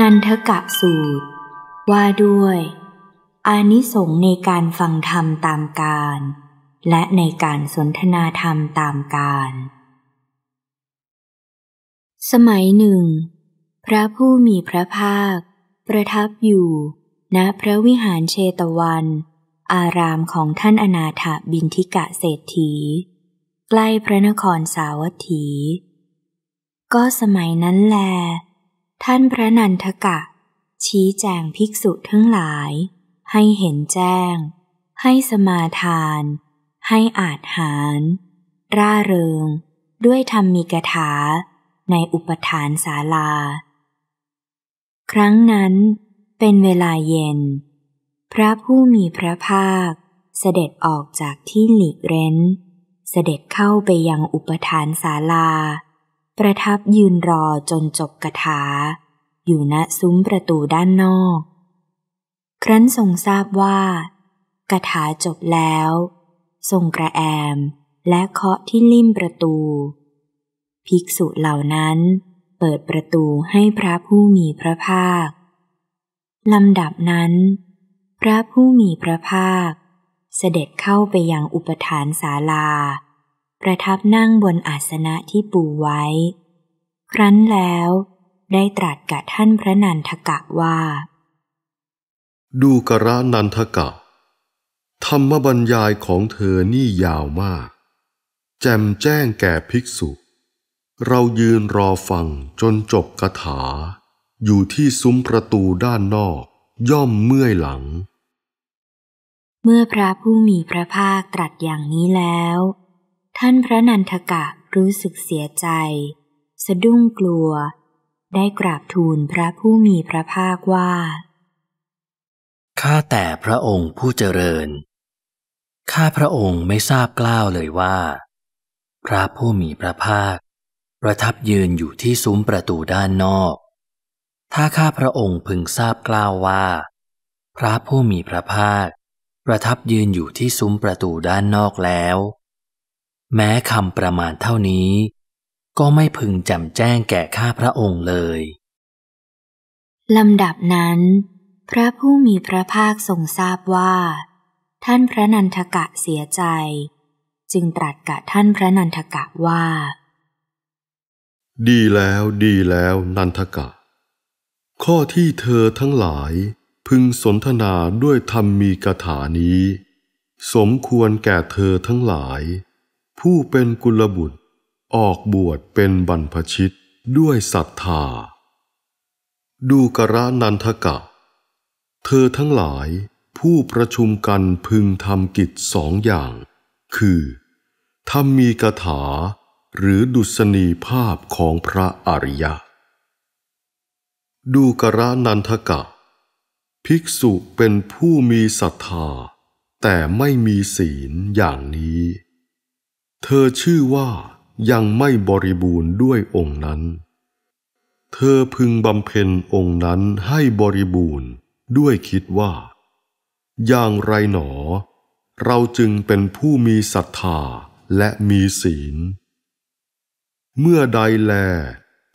นันทกะสูตรว่าด้วย อานิสงในการฟังธรรมตามการ และในการสนทนาธรรมตามการ สมัยหนึ่ง พระผู้มีพระภาค ประทับอยู่ ณพระวิหารเชตวัน อารามของท่านอนาถบินทิกะเศรษฐี ใกล้พระนครสาวัตถี ก็สมัยนั้นแลท่านพระนันทกะ ชี้แจงภิกษุทั้งหลาย ให้เห็นแจ้ง ให้สมาทาน ให้อาจหาร ร่าเริงด้วยธรรมีกถาในอุปทานศาลา ครั้งนั้นเป็นเวลาเย็น พระผู้มีพระภาคเสด็จออกจากที่หลีกเร้น เสด็จเข้าไปยังอุปทานศาลาประทับยืนรอจนจบกระถา อยู่ณซุ้มประตูด้านนอก ครั้นทรงทราบว่ากระถาจบแล้วทรงกระแอมและเคาะที่ลิ่มประตู ภิกษุเหล่านั้น เปิดประตูให้พระผู้มีพระภาคลำดับนั้น พระผู้มีพระภาค เสด็จเข้าไปยังอุปทานศาลา ประทับนั่งบนอาสนะที่ปูไว้ครั้นแล้วได้ตรัสกับท่านพระนันทกะว่า ดูกระนันทกะ ธรรมบรรยายของเธอนี่ยาวมาก แจมแจ้งแก่ภิกษุ เรายืนรอฟังจนจบคาถา อยู่ที่ซุ้มประตูด้านนอกย่อมเมื่อยหลัง เมื่อพระผู้มีพระภาคตรัสอย่างนี้แล้ว ท่านพระนันทกะรู้สึกเสียใจสะดุ้งกลัว ได้กราบทูลพระผู้มีพระภาคว่า ข้าแต่พระองค์ผู้เจริญ ข้าพระองค์ไม่ทราบกล้าวเลยว่า พระผู้มีพระภาค ประทับยืนอยู่ที่ซุ้มประตูด้านนอก ถ้าข้าพระองค์พึงทราบกล้าวว่า พระผู้มีพระภาค ประทับยืนอยู่ที่ซุ้มประตูด้านนอกแล้ว แม้คำประมาณเท่านี้ก็ไม่พึงจำแจ้งแก่ข้าพระองค์เลย ลำดับนั้นพระผู้มีพระภาคทรงทราบว่า ท่านพระนันทกะเสียใจจึงตรัสกับท่านพระนันทกะว่า ดีแล้วดีแล้วนันทกะ ข้อที่เธอทั้งหลายพึงสนทนาด้วยธรรมมีกถานี้ สมควรแก่เธอทั้งหลาย ผู้เป็นกุลบุตรออกบวชเป็นบรรพชิตด้วยศรัทธา ดูกระนันทกะ เธอทั้งหลายผู้ประชุมกันพึงทำกิจสองอย่าง คือ ทำมีกถาหรือดุษณีภาพของพระอริยะ ดูกระนันทกะ ภิกษุเป็นผู้มีศรัทธา แต่ไม่มีศีลอย่างนี้ เธอชื่อว่ายังไม่บริบูรณ์ด้วยองค์นั้น เธอพึงบำเพ็ญองค์นั้นให้บริบูรณ์ด้วยคิดว่า อย่างไรหนอ เราจึงเป็นผู้มีศรัทธาและมีศีล เมื่อใดแล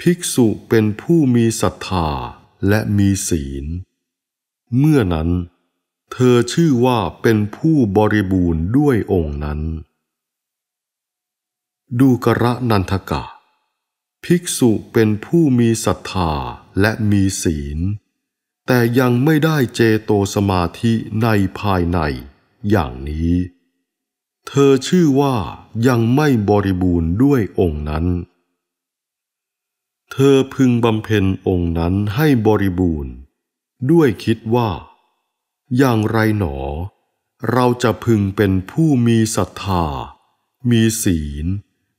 ภิกษุเป็นผู้มีศรัทธาและมีศีล เมื่อนั้น เธอชื่อว่าเป็นผู้บริบูรณ์ด้วยองค์นั้นดูกระนันทกะภิกษุเป็นผู้มีศรัทธาและมีศีล แต่ยังไม่ได้เจโตสมาธิในภายในอย่างนี้ เธอชื่อว่ายังไม่บริบูรณ์ด้วยองค์นั้น เธอพึงบำเพ็ญองค์นั้นให้บริบูรณ์ ด้วยคิดว่า อย่างไรหนอ เราจะพึงเป็นผู้มีศรัทธามีศีล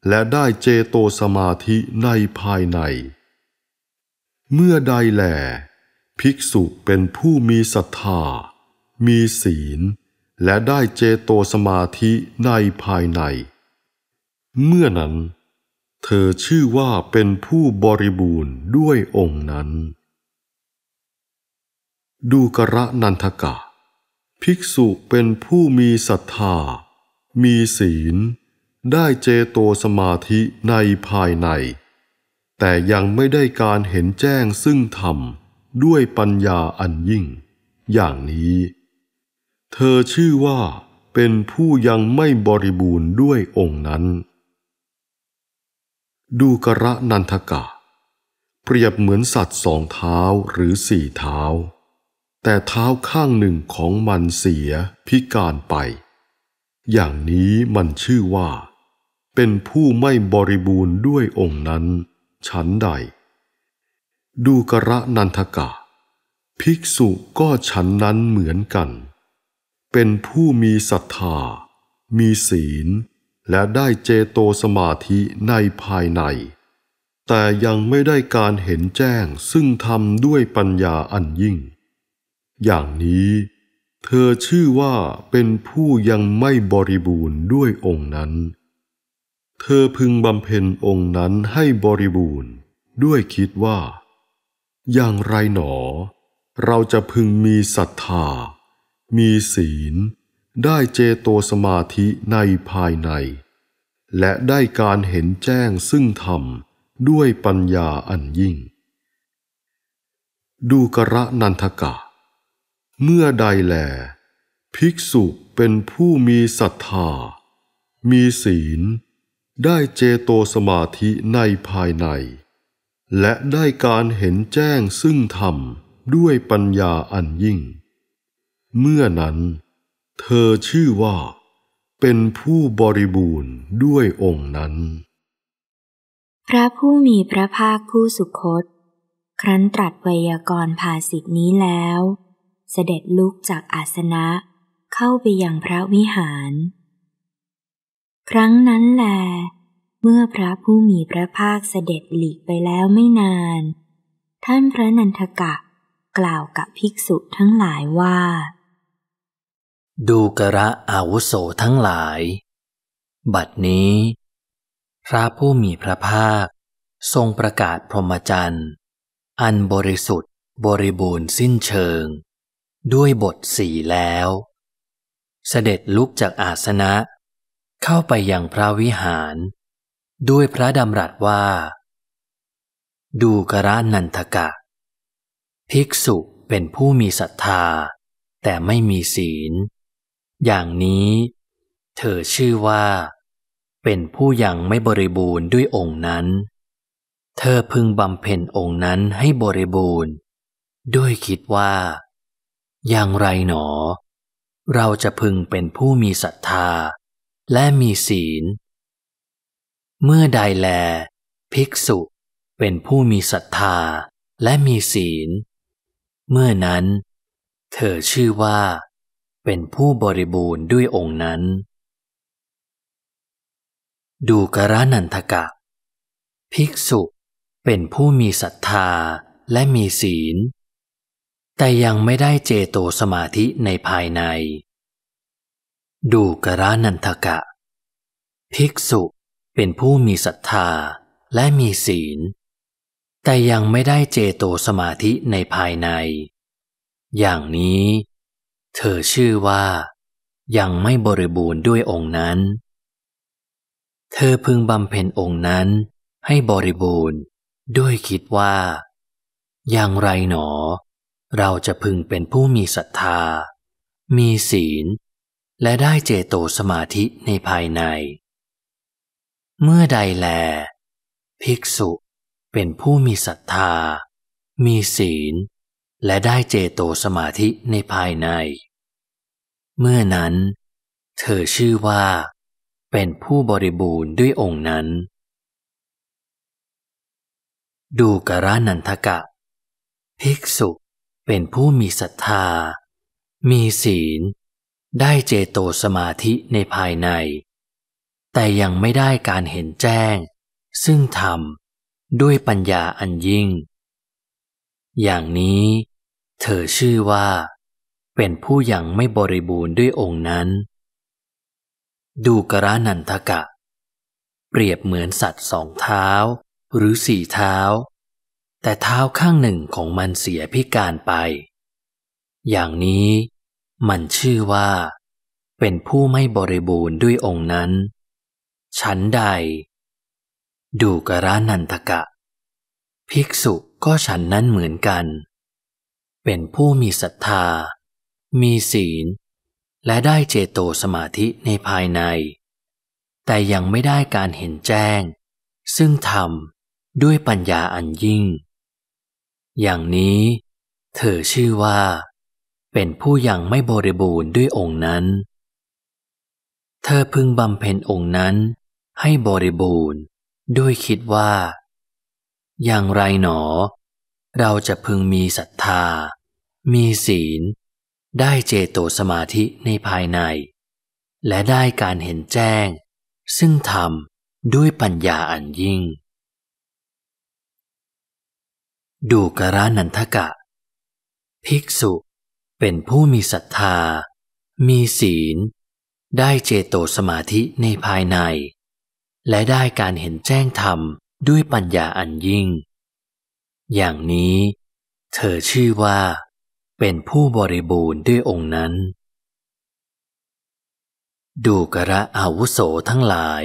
และได้เจโตสมาธิในภายใน เมื่อใดแหลภิกษุ เป็นผู้มีศรัทธา มีศีล และได้เจโตสมาธิในภายใน เมื่อนั้น เธอชื่อว่าเป็นผู้บริบูรณ์ด้วยองค์นั้น ดูกระนันทกะ ภิกษุเป็นผู้มีศรัทธา มีศีลได้เจโตสมาธิในภายใน แต่ยังไม่ได้การเห็นแจ้งซึ่งธรรมด้วยปัญญาอันยิ่ง อย่างนี้ เธอชื่อว่าเป็นผู้ยังไม่บริบูรณ์ด้วยองค์นั้น ดูกระนันทกะ เปรียบเหมือนสัตว์สองเท้าหรือสี่เท้า แต่เท้าข้างหนึ่งของมันเสียพิการไป อย่างนี้มันชื่อว่าเป็นผู้ไม่บริบูรณ์ด้วยองค์นั้น ฉันใด ดูกระนันทกะ ภิกษุก็ฉันนั้นเหมือนกัน เป็นผู้มีศรัทธา มีศีล และได้เจโตสมาธิในภายใน แต่ยังไม่ได้การเห็นแจ้งซึ่งทำด้วยปัญญาอันยิ่ง อย่างนี้ เธอชื่อว่าเป็นผู้ยังไม่บริบูรณ์ด้วยองค์นั้นเธอพึงบำเพ็ญองค์นั้นให้บริบูรณ์ด้วยคิดว่า อย่างไรหนอ เราจะพึงมีศรัทธา มีศีล ได้เจโตสมาธิในภายใน และได้การเห็นแจ้งซึ่งธรรม ด้วยปัญญาอันยิ่ง ดูกระนันทกะ เมื่อใดแล ภิกษุเป็นผู้มีศรัทธา มีศีลได้เจโตสมาธิในภายใน และได้การเห็นแจ้งซึ่งธรรมด้วยปัญญาอันยิ่ง เมื่อนั้น เธอชื่อว่าเป็นผู้บริบูรณ์ด้วยองค์นั้น พระผู้มีพระภาคผู้สุคตครั้นตรัสไวยากรณ์ภาสิทธินี้แล้ว เสด็จลุกจากอาสนะเข้าไปยังพระวิหารครั้งนั้นแหลเมื่อพระผู้มีพระภาคเสด็จหลีกไปแล้วไม่นาน ท่านพระนันทกะกล่าวกับภิกษุทั้งหลายว่า ดูกระอาวุโสทั้งหลาย บัดนี้ พระผู้มีพระภาค ทรงประกาศพรหมจรรย์ อันบริสุทธิ์ บริบูรณ์สิ้นเชิง ด้วยบทสี่แล้ว เสด็จลุกจากอาสนะเข้าไปยังพระวิหาร ด้วยพระดำรัสว่า ดูกระนันทกะภิกษุเป็นผู้มีศรัทธา แต่ไม่มีศีล อย่างนี้ เธอชื่อว่า เป็นผู้ยังไม่บริบูรณ์ด้วยองค์นั้น เธอพึงบำเพ็ญองค์นั้นให้บริบูรณ์ ด้วยคิดว่า อย่างไรหนอ เราจะพึงเป็นผู้มีศรัทธาและมีศีล เมื่อใดแล ภิกษุเป็นผู้มีศรัทธาและมีศีล เมื่อนั้น เธอชื่อว่า เป็นผู้บริบูรณ์ด้วยองค์นั้น ดูกระนันทกะ ภิกษุเป็นผู้มีศรัทธาและมีศีล แต่ยังไม่ได้เจโตสมาธิในภายในดูกรานันทกะ ภิกษุเป็นผู้มีศรัทธาและมีศีล แต่ยังไม่ได้เจโตสมาธิในภายใน อย่างนี้ เธอชื่อว่า ยังไม่บริบูรณ์ด้วยองค์นั้น เธอพึงบำเพ็ญองค์นั้น ให้บริบูรณ์ด้วยคิดว่า อย่างไรหนอ เราจะพึงเป็นผู้มีศรัทธา มีศีลและได้เจโตสมาธิในภายใน เมื่อใดแล ภิกษุเป็นผู้มีศรัทธา มีศีล และได้เจโตสมาธิในภายใน เมื่อนั้น เธอชื่อว่า เป็นผู้บริบูรณ์ด้วยองค์นั้น ดูกระนันทกะ ภิกษุเป็นผู้มีศรัทธา มีศีลได้เจโตสมาธิในภายใน แต่ยังไม่ได้การเห็นแจ้ง ซึ่งธรรมด้วยปัญญาอันยิ่ง อย่างนี้เธอชื่อว่า เป็นผู้ยังไม่บริบูรณ์ด้วยองค์นั้น ดูกระนันทกะ เปรียบเหมือนสัตว์สองเท้าหรือสี่เท้า แต่เท้าข้างหนึ่งของมันเสียพิการไป อย่างนี้มันชื่อว่า เป็นผู้ไม่บริบูรณ์ด้วยองค์นั้น ฉันใด ดูกระนันทกะ ภิกษุก็ฉันนั้นเหมือนกัน เป็นผู้มีศรัทธา มีศีล และได้เจโตสมาธิในภายใน แต่ยังไม่ได้การเห็นแจ้ง ซึ่งทำด้วยปัญญาอันยิ่ง อย่างนี้เธอชื่อว่าเป็นผู้ยังไม่บริบูรณ์ด้วยองค์นั้น เธอพึงบำเพ็ญองค์นั้น ให้บริบูรณ์ด้วยคิดว่า อย่างไรหนอ เราจะพึงมีศรัทธา มีศีล ได้เจโตสมาธิในภายใน และได้การเห็นแจ้ง ซึ่งทำด้วยปัญญาอันยิ่ง ดูกระนันทกะ ภิกษุเป็นผู้มีศรัทธา มีศีล ได้เจโตสมาธิในภายใน และได้การเห็นแจ้งธรรมด้วยปัญญาอันยิ่ง อย่างนี้เธอชื่อว่า เป็นผู้บริบูรณ์ด้วยองค์นั้น ดูกระอาวุโสทั้งหลาย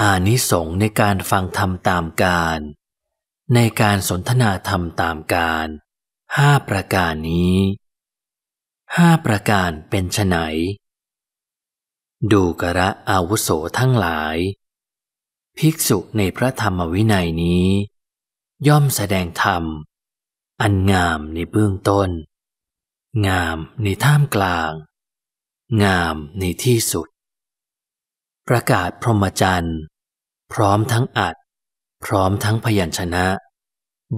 อานิสงในการฟังธรรมตามการ ในการสนทนาธรรมตามการห้าประการนี้ห้าประการเป็นไหนดูกระอาวุโสทั้งหลาย ภิกษุในพระธรรมวินัยนี้ ย่อมแสดงธรรม อันงามในเบื้องต้น งามในท่ามกลาง งามในที่สุด ประกาศพรหมจรรย์พร้อมทั้งอัด พร้อมทั้งพยัญชนะ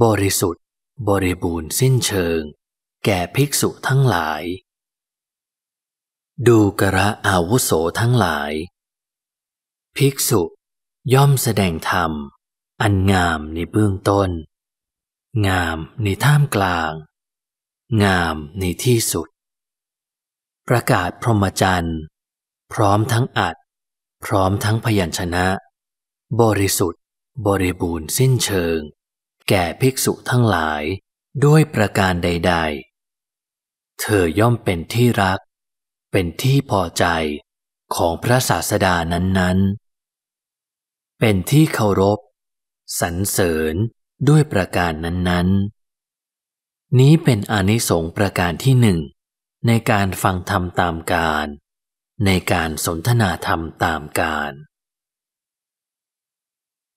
บริสุทธิบริบูรณ์สิ้นเชิง แก่ภิกษุทั้งหลาย ดูกระอาวุโสทั้งหลาย ภิกษุ ย่อมแสดงธรรม อันงามในเบื้องต้น งามในท่ามกลาง งามในที่สุด ประกาศพรหมจรรย์พร้อมทั้งอัด พร้อมทั้งพยัญชนะ บริสุทธิ์ บริบูรณ์สิ้นเชิงแก่ภิกษุทั้งหลายด้วยประการใดๆ เธอย่อมเป็นที่รัก เป็นที่พอใจของพระศาสดานั้นๆ เป็นที่เคารพ สรรเสริญด้วยประการนั้นๆ นี้เป็นอนิสงส์ประการที่หนึ่งในการฟังธรรมตามการ ในการสนทนาธรรมตามการ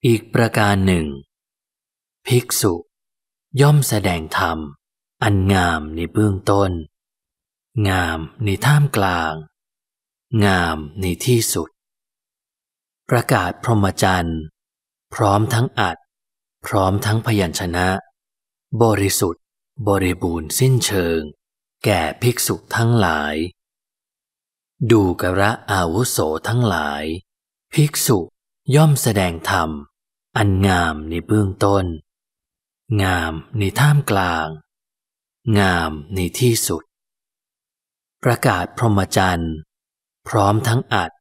อีกประการหนึ่งภิกษุ ย่อมแสดงธรรม อันงามในเบื้องต้น งามในท่ามกลาง งามในที่สุด ประกาศพรหมจรรย์ พร้อมทั้งอัด พร้อมทั้งพยัญชนะ บริสุทธิ์ บริบูรณ์สิ้นเชิง แก่ภิกษุทั้งหลาย ดูกระอาวุโสทั้งหลาย ภิกษุย่อมแสดงธรรม อันงามในเบื้องต้นงามในท่ามกลาง งามในที่สุด ประกาศพรหมจรรย์พร้อมทั้งอัด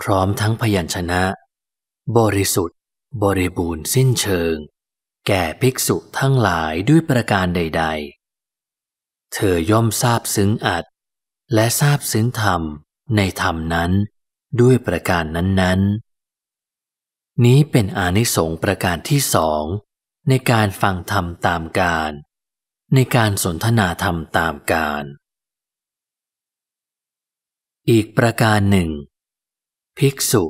พร้อมทั้งพยัญชนะ บริสุทธิ์ บริบูรณ์สิ้นเชิง แก่ภิกษุทั้งหลายด้วยประการใดๆเธอย่อมทราบซึ้งอัดและทราบซึ้งธรรมในธรรมนั้น ด้วยประการนั้นๆนนี้เป็นอานิสงส์ประการที่สองในการฟังธรรมตามการ ในการสนทนาธรรมตามการ อีกประการหนึ่ง ภิกษุ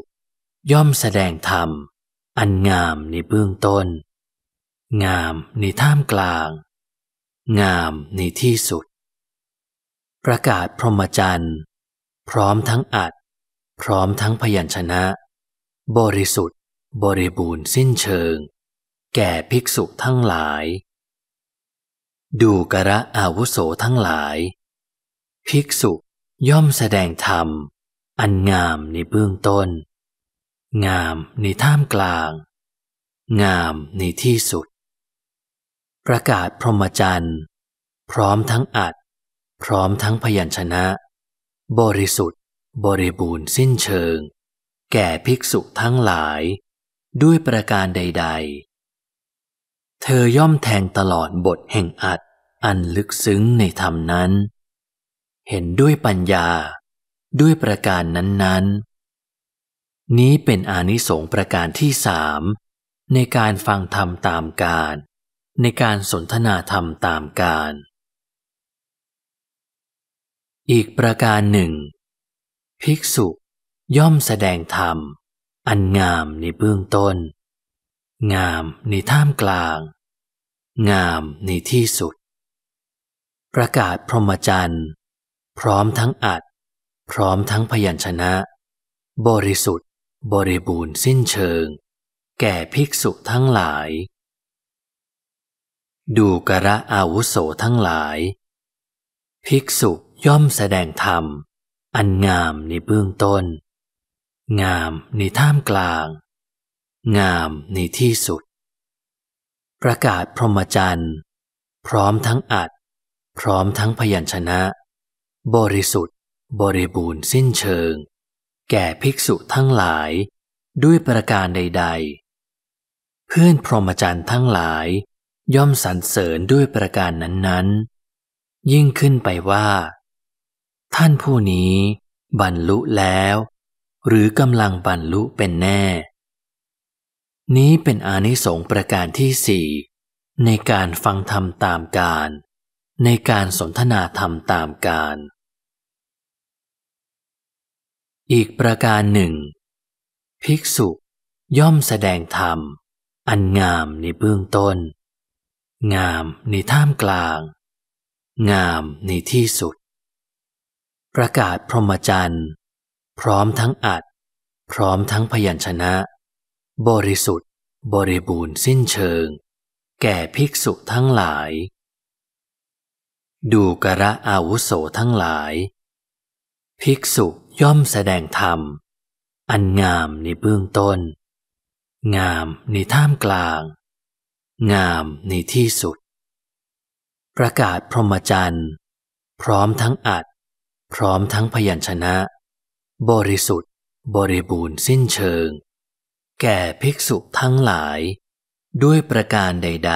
ย่อมแสดงธรรม อันงามในเบื้องต้น งามในท่ามกลาง งามในที่สุด ประกาศพรหมจรรย์พร้อมทั้งอัด พร้อมทั้งพยัญชนะ บริสุทธิ์ บริบูรณ์สิ้นเชิงแก่ภิกษุทั้งหลาย ดูกระอาวุโสทั้งหลาย ภิกษุย่อมแสดงธรรม อันงามในเบื้องต้น งามในท่ามกลาง งามในที่สุด ประกาศพรหมจรรย์พร้อมทั้งอัด พร้อมทั้งพยัญชนะ บริสุทธิ์ บริบูรณ์สิ้นเชิง แก่ภิกษุทั้งหลาย ด้วยประการใด ๆเธอย่อมแทงตลอดบทแห่งอัดอันลึกซึ้งในธรรมนั้น เห็นด้วยปัญญาด้วยประการนั้นๆ นี้เป็นอานิสงส์ประการที่สามในการฟังธรรมตามการ ในการสนทนาธรรมตามการ อีกประการหนึ่ง ภิกษุ ย่อมแสดงธรรม อันงามในเบื้องต้น งามในท่ามกลางงามในที่สุด ประกาศพรหมจรรย์พร้อมทั้งอัดพร้อมทั้งพยัญชนะ บริสุทธิ์ บริบูรณ์สิ้นเชิง แก่ภิกษุทั้งหลาย ดูกระอาวุโสทั้งหลาย ภิกษุย่อมแสดงธรรม อันงามในเบื้องต้น งามในท่ามกลาง งามในที่สุดประกาศพรหมจรรย์พร้อมทั้งอัด พร้อมทั้งพยัญชนะ บริสุทธิ์ บริบูรณ์สิ้นเชิง แก่ภิกษุทั้งหลายด้วยประการใดๆเพื่อนพรหมจรรย์ทั้งหลาย ย่อมสรรเสริญด้วยประการนั้นๆ ยิ่งขึ้นไปว่า ท่านผู้นี้บรรลุแล้ว หรือกำลังบรรลุเป็นแน่นี้เป็นอานิสงส์ประการที่สี่ในการฟังธรรมตามการ ในการสนทนาธรรมตามการ อีกประการหนึ่ง ภิกษุ ย่อมแสดงธรรม อันงามในเบื้องต้น งามในท่ามกลาง งามในที่สุด ประกาศพรหมจรรย์ พร้อมทั้งอัด พร้อมทั้งพยัญชนะบริสุทธิ์ บริบูรณ์สิ้นเชิง แก่ภิกษุทั้งหลาย ดูกระอาวุโสทั้งหลาย ภิกษุย่อมแสดงธรรม อันงามในเบื้องต้น งามในท่ามกลาง งามในที่สุด ประกาศพรหมจรรย์พร้อมทั้งอัดพร้อมทั้งพยัญชนะ บริสุทธิ์ บริบูรณ์สิ้นเชิงแก่ภิกษุทั้งหลายด้วยประการใด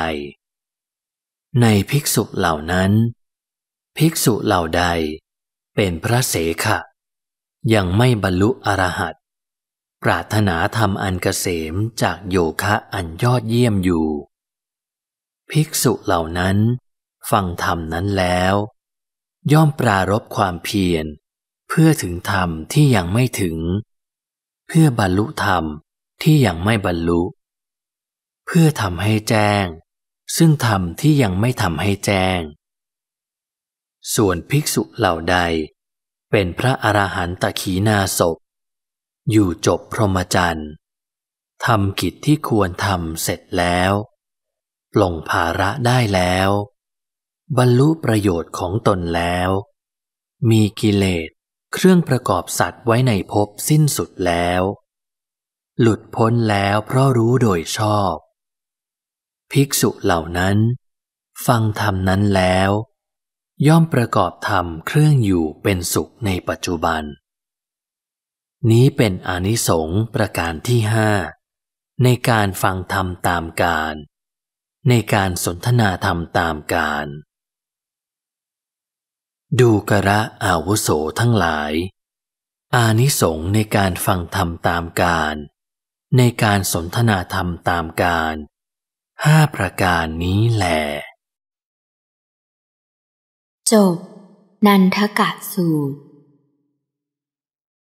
ๆ ในภิกษุเหล่านั้น ภิกษุเหล่าใด เป็นพระเสขะยังไม่บรรลุอรหัตปรารถนาธรรมอันกเกษมจากโยคะอันยอดเยี่ยมอยู่ ภิกษุเหล่านั้น ฟังธรรมนั้นแล้ว ย่อมปรารบความเพียร เพื่อถึงธรรมที่ยังไม่ถึง เพื่อบรรลุธรรมที่ยังไม่บรรลุ เพื่อทำให้แจ้ง ซึ่งธรรมที่ยังไม่ทำให้แจ้ง ส่วนภิกษุเหล่าใด เป็นพระอรหันตขีนาศพอยู่จบพรหมจรรย์ทำกิจที่ควรทำเสร็จแล้วปลงภาระได้แล้ว บรรลุประโยชน์ของตนแล้ว มีกิเลสเครื่องประกอบสัตว์ไว้ในภพสิ้นสุดแล้วหลุดพ้นแล้วเพราะรู้โดยชอบ ภิกษุเหล่านั้น ฟังธรรมนั้นแล้ว ย่อมประกอบธรรมเครื่องอยู่เป็นสุขในปัจจุบัน นี้เป็นอนิสงส์ประการที่ห้าในการฟังธรรมตามการ ในการสนทนาธรรมตามการ ดูกระอาวุโสทั้งหลาย อานิสงส์ในการฟังธรรมตามการในการสนทนาธรรมตามการห้าประการนี้แหลจบนันทกะสูตร